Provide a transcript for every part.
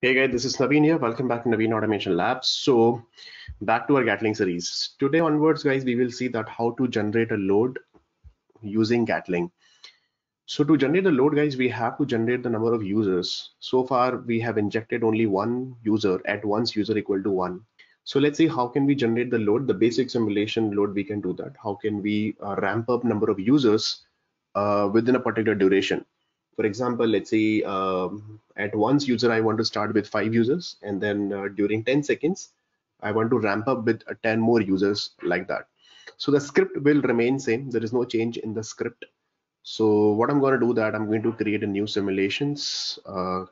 Hey guys, this is Naveen here. Welcome back to Naveen Automation Labs. So back to our Gatling series. Today onwards, guys, we will see that how to generate a load using Gatling. So to generate the load, guys, we have to generate the number of users. So far, we have injected only one user at once user equal to one. So let's see how can we generate the load, the basic simulation load, we can do that. How can we uh, ramp up number of users uh, within a particular duration? for example, let's say um, at once user, I want to start with five users and then uh, during 10 seconds, I want to ramp up with uh, 10 more users like that. So the script will remain same. There is no change in the script. So what I'm going to do that I'm going to create a new simulations. Uh,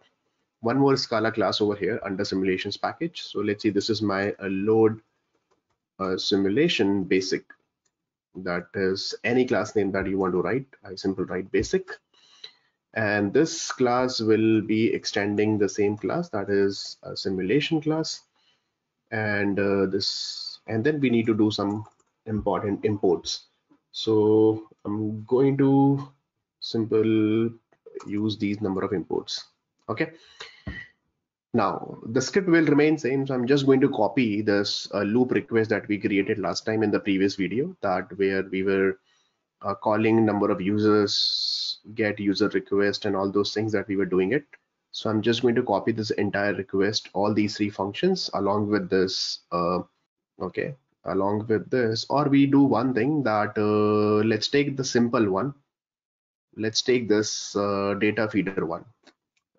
one more Scala class over here under simulations package. So let's see, this is my uh, load uh, simulation basic. That is any class name that you want to write. I simply write basic and this class will be extending the same class that is a simulation class. And uh, this, and then we need to do some important imports. So I'm going to simple use these number of imports. Okay. Now the script will remain same. So I'm just going to copy this uh, loop request that we created last time in the previous video that where we were uh, calling number of users get user request and all those things that we were doing it so i'm just going to copy this entire request all these three functions along with this uh, okay along with this or we do one thing that uh, let's take the simple one let's take this uh, data feeder one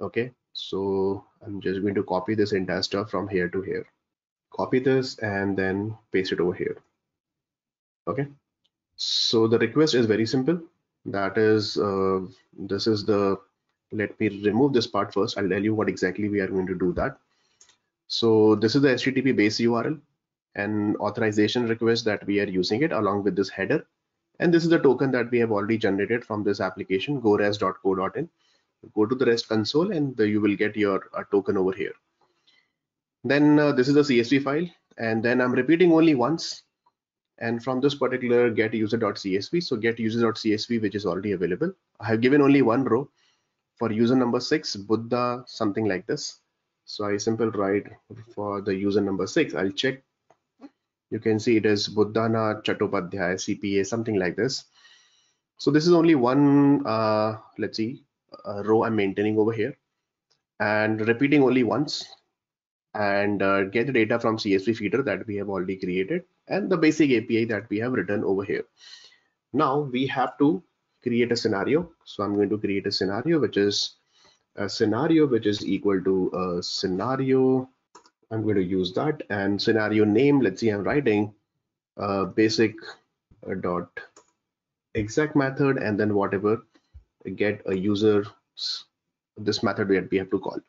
okay so i'm just going to copy this entire stuff from here to here copy this and then paste it over here okay so the request is very simple. That is, uh, this is the, let me remove this part first. I'll tell you what exactly we are going to do that. So this is the HTTP base URL and authorization request that we are using it along with this header. And this is the token that we have already generated from this application, gores.co.in. Go to the REST console and the, you will get your uh, token over here. Then uh, this is the CSV file. And then I'm repeating only once and from this particular get user.csv so get user.csv which is already available i have given only one row for user number six buddha something like this so i simply write for the user number six i'll check you can see it is buddhana chattopadhyay cpa something like this so this is only one uh, let's see row i'm maintaining over here and repeating only once and uh, get the data from csv feeder that we have already created and the basic API that we have written over here. Now we have to create a scenario. So I'm going to create a scenario which is a scenario which is equal to a scenario. I'm going to use that and scenario name. Let's see, I'm writing uh, basic uh, dot exact method and then whatever get a user this method that we have to call.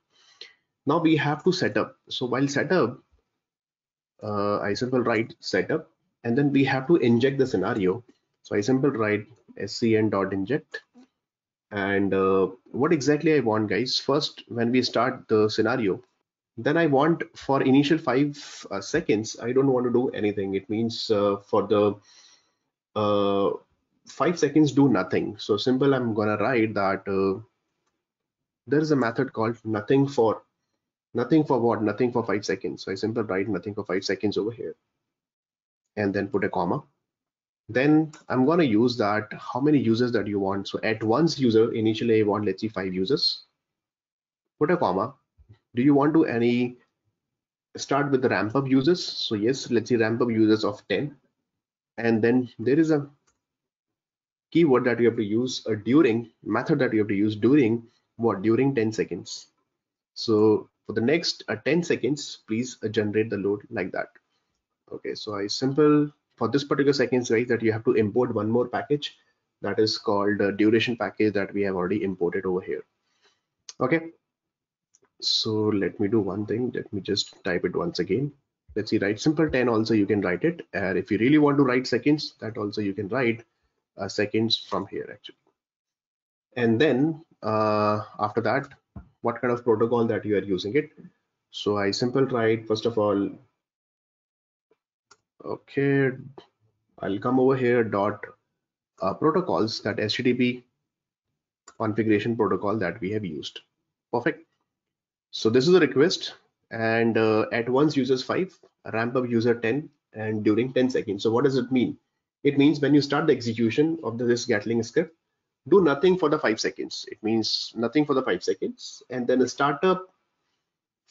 Now we have to set up. So while setup, uh, simple write setup and then we have to inject the scenario so I simple write scn dot inject and uh, what exactly i want guys first when we start the scenario then i want for initial five uh, seconds i don't want to do anything it means uh, for the uh, five seconds do nothing so simple i'm gonna write that uh, there is a method called nothing for Nothing for what? Nothing for five seconds. So I simply write nothing for five seconds over here and then put a comma. Then I'm going to use that how many users that you want. So at once user, initially I want, let's see, five users. Put a comma. Do you want to any start with the ramp up users? So yes, let's see ramp up users of 10. And then there is a keyword that you have to use a during method that you have to use during what during 10 seconds so for the next uh, 10 seconds please uh, generate the load like that okay so i simple for this particular seconds right that you have to import one more package that is called uh, duration package that we have already imported over here okay so let me do one thing let me just type it once again let's see write simple 10 also you can write it and if you really want to write seconds that also you can write uh, seconds from here actually and then uh, after that what kind of protocol that you are using it so i simple tried first of all okay i'll come over here dot uh, protocols that http configuration protocol that we have used perfect so this is a request and uh, at once users 5 ramp up user 10 and during 10 seconds so what does it mean it means when you start the execution of this gatling script do nothing for the five seconds. It means nothing for the five seconds and then start up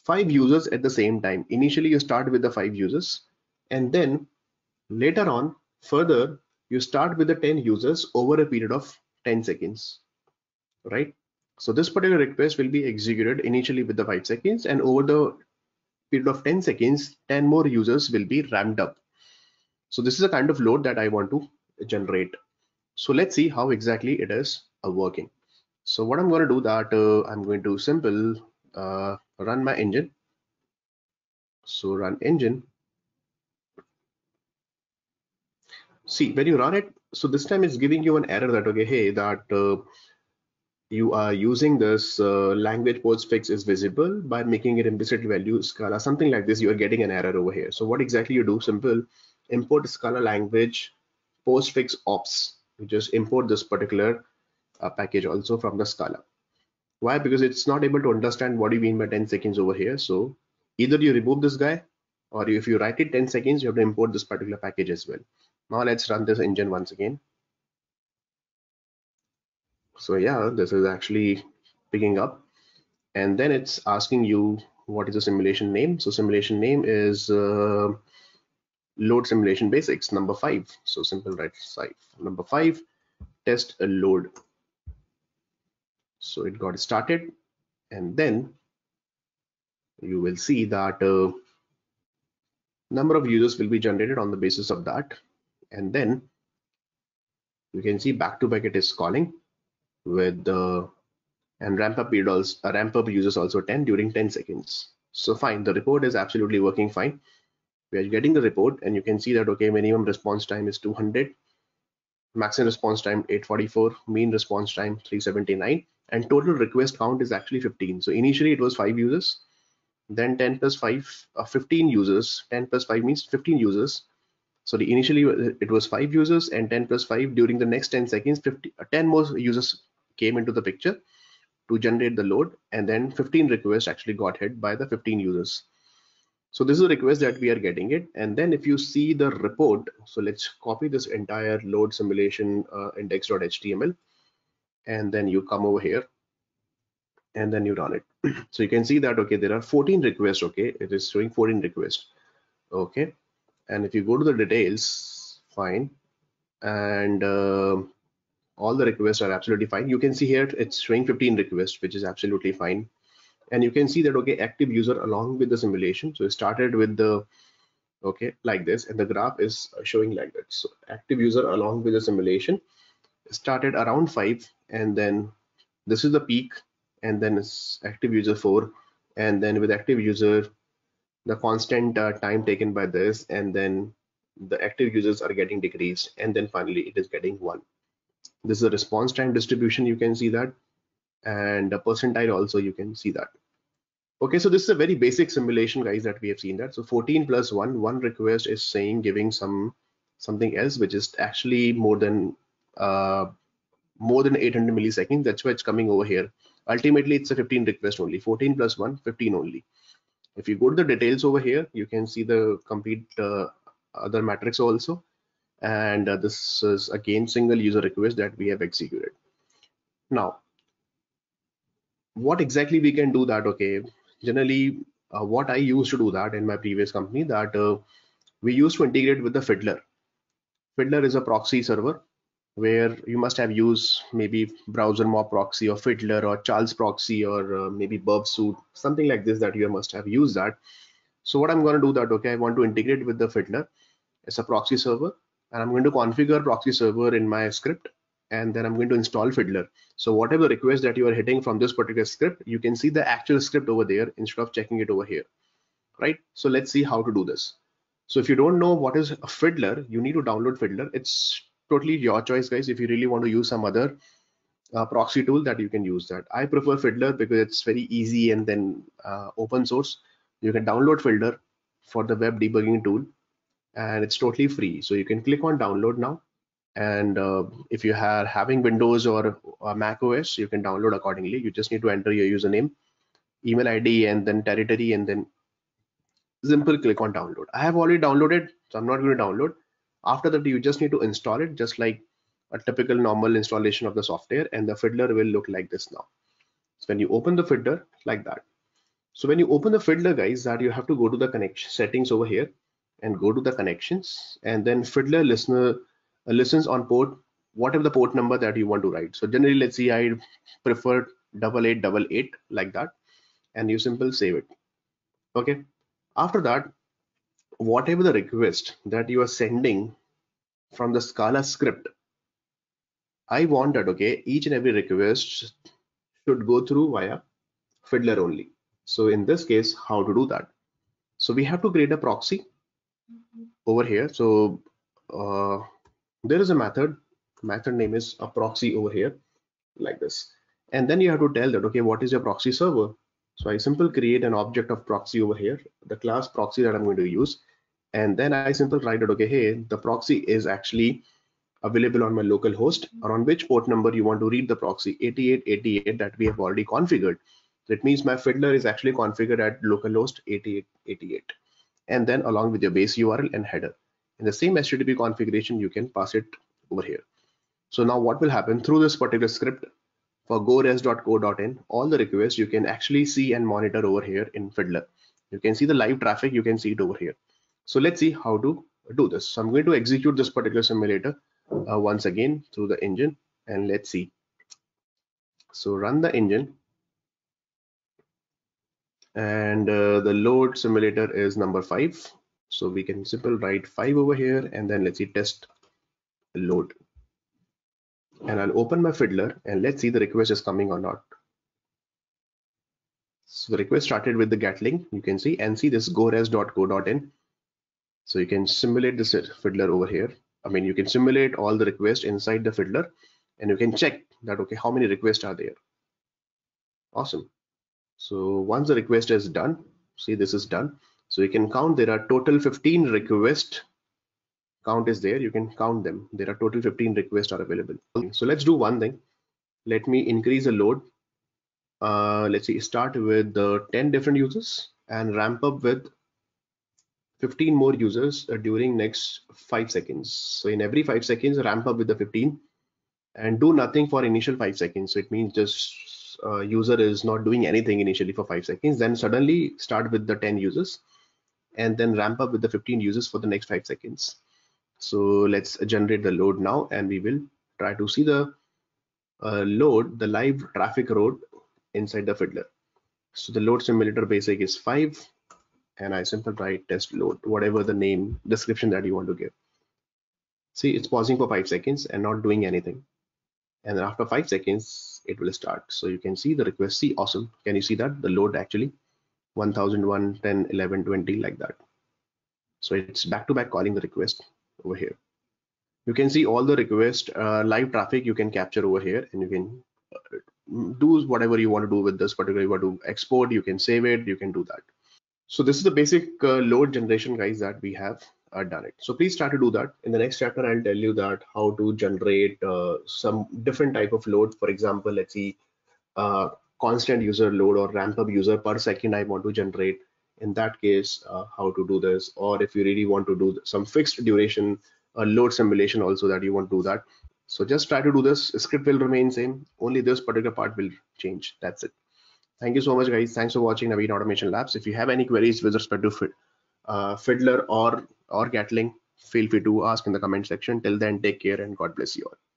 five users at the same time. Initially, you start with the five users and then later on further, you start with the 10 users over a period of 10 seconds, right? So this particular request will be executed initially with the five seconds and over the period of 10 seconds, 10 more users will be ramped up. So this is the kind of load that I want to generate. So let's see how exactly it is uh, working. So what I'm going to do that uh, I'm going to simple uh, run my engine. So run engine. See when you run it, so this time it's giving you an error that okay, hey, that uh, you are using this uh, language postfix is visible by making it implicit value Scala, something like this. You are getting an error over here. So what exactly you do? Simple import Scala language postfix ops to just import this particular uh, package also from the Scala. Why? Because it's not able to understand what do you mean by 10 seconds over here. So either you remove this guy or if you write it 10 seconds, you have to import this particular package as well. Now let's run this engine once again. So yeah, this is actually picking up and then it's asking you what is the simulation name. So simulation name is uh, load simulation basics number five so simple right side number five test a load so it got started and then you will see that uh, number of users will be generated on the basis of that and then you can see back to back it is calling with the uh, and ramp up It also uh, ramp up users also 10 during 10 seconds so fine the report is absolutely working fine we are getting the report and you can see that okay minimum response time is 200 maximum response time 844 mean response time 379 and total request count is actually 15 so initially it was 5 users then 10 plus 5 uh, 15 users 10 plus 5 means 15 users so the initially it was 5 users and 10 plus 5 during the next 10 seconds 50 uh, 10 more users came into the picture to generate the load and then 15 requests actually got hit by the 15 users so this is a request that we are getting it. And then if you see the report, so let's copy this entire load simulation uh, index.html. And then you come over here and then you run it. so you can see that, okay, there are 14 requests. Okay, it is showing 14 requests. Okay. And if you go to the details, fine. And uh, all the requests are absolutely fine. You can see here it's showing 15 requests, which is absolutely fine and you can see that okay active user along with the simulation so it started with the okay like this and the graph is showing like that so active user along with the simulation started around 5 and then this is the peak and then it's active user 4 and then with active user the constant uh, time taken by this and then the active users are getting decreased and then finally it is getting 1 this is a response time distribution you can see that and a percentile also you can see that. Okay, so this is a very basic simulation guys that we have seen that. So 14 plus one, one request is saying giving some something else which is actually more than uh, more than 800 milliseconds. That's why it's coming over here. Ultimately, it's a 15 request only, 14 plus one, 15 only. If you go to the details over here, you can see the complete uh, other matrix also. And uh, this is again single user request that we have executed. Now, what exactly we can do that okay generally uh, what i used to do that in my previous company that uh, we used to integrate with the fiddler fiddler is a proxy server where you must have used maybe browser mob proxy or fiddler or charles proxy or uh, maybe burp suit something like this that you must have used that so what i'm going to do that okay i want to integrate with the fiddler it's a proxy server and i'm going to configure proxy server in my script and then I'm going to install Fiddler. So whatever request that you are hitting from this particular script, you can see the actual script over there instead of checking it over here, right? So let's see how to do this. So if you don't know what is Fiddler, you need to download Fiddler. It's totally your choice, guys. If you really want to use some other uh, proxy tool that you can use that. I prefer Fiddler because it's very easy and then uh, open source. You can download Fiddler for the web debugging tool and it's totally free. So you can click on download now and uh, if you are having windows or, or uh, mac os you can download accordingly you just need to enter your username email id and then territory and then simple click on download i have already downloaded so i'm not going to download after that you just need to install it just like a typical normal installation of the software and the fiddler will look like this now so when you open the fiddler like that so when you open the fiddler guys that you have to go to the connection settings over here and go to the connections and then fiddler listener uh, listens on port whatever the port number that you want to write so generally let's see i prefer double eight double eight like that and you simply save it okay after that whatever the request that you are sending from the scala script i want that okay each and every request should go through via fiddler only so in this case how to do that so we have to create a proxy mm-hmm. over here so uh, there is a method method name is a proxy over here like this and then you have to tell that okay what is your proxy server so i simply create an object of proxy over here the class proxy that i'm going to use and then i simply write it okay hey the proxy is actually available on my local host or on which port number you want to read the proxy 8888 that we have already configured that means my fiddler is actually configured at localhost 8888 and then along with your base url and header in the same HTTP configuration, you can pass it over here. So now what will happen through this particular script for gores.co.in, all the requests you can actually see and monitor over here in Fiddler. You can see the live traffic, you can see it over here. So let's see how to do this. So I'm going to execute this particular simulator uh, once again through the engine and let's see. So run the engine and uh, the load simulator is number five so we can simple write 5 over here and then let's see test load. And I'll open my fiddler and let's see the request is coming or not. So the request started with the Gatling, you can see, and see this gores.go.in. So you can simulate this fiddler over here. I mean, you can simulate all the requests inside the fiddler and you can check that, okay, how many requests are there? Awesome. So once the request is done, see this is done. So you can count there are total 15 requests. Count is there, you can count them. There are total 15 requests are available. So let's do one thing. Let me increase the load. Uh, let's see, start with the uh, 10 different users and ramp up with 15 more users uh, during next five seconds. So in every five seconds, ramp up with the 15 and do nothing for initial five seconds. So it means just uh, user is not doing anything initially for five seconds. Then suddenly start with the 10 users and then ramp up with the 15 users for the next five seconds. So let's generate the load now and we will try to see the uh, load, the live traffic load inside the fiddler. So the load simulator basic is five and I simply write test load, whatever the name description that you want to give. See, it's pausing for five seconds and not doing anything. And then after five seconds, it will start. So you can see the request. See, awesome. Can you see that the load actually 1001, 10, 11, 20 like that. So it's back-to-back calling the request over here. You can see all the request uh, live traffic you can capture over here and you can uh, do whatever you want to do with this particular you want to export you can save it you can do that so this is the basic uh, load generation guys that we have uh, done it so please try to do that in the next chapter i'll tell you that how to generate uh, some different type of load for example let's see uh, constant user load or ramp up user per second I want to generate. In that case, uh, how to do this, or if you really want to do some fixed duration uh, load simulation also that you want to do that. So just try to do this. Script will remain same. Only this particular part will change. That's it. Thank you so much, guys. Thanks for watching Naveen Automation Labs. If you have any queries with respect to fit, uh, Fiddler or or Gatling, feel free to ask in the comment section. Till then, take care and God bless you all.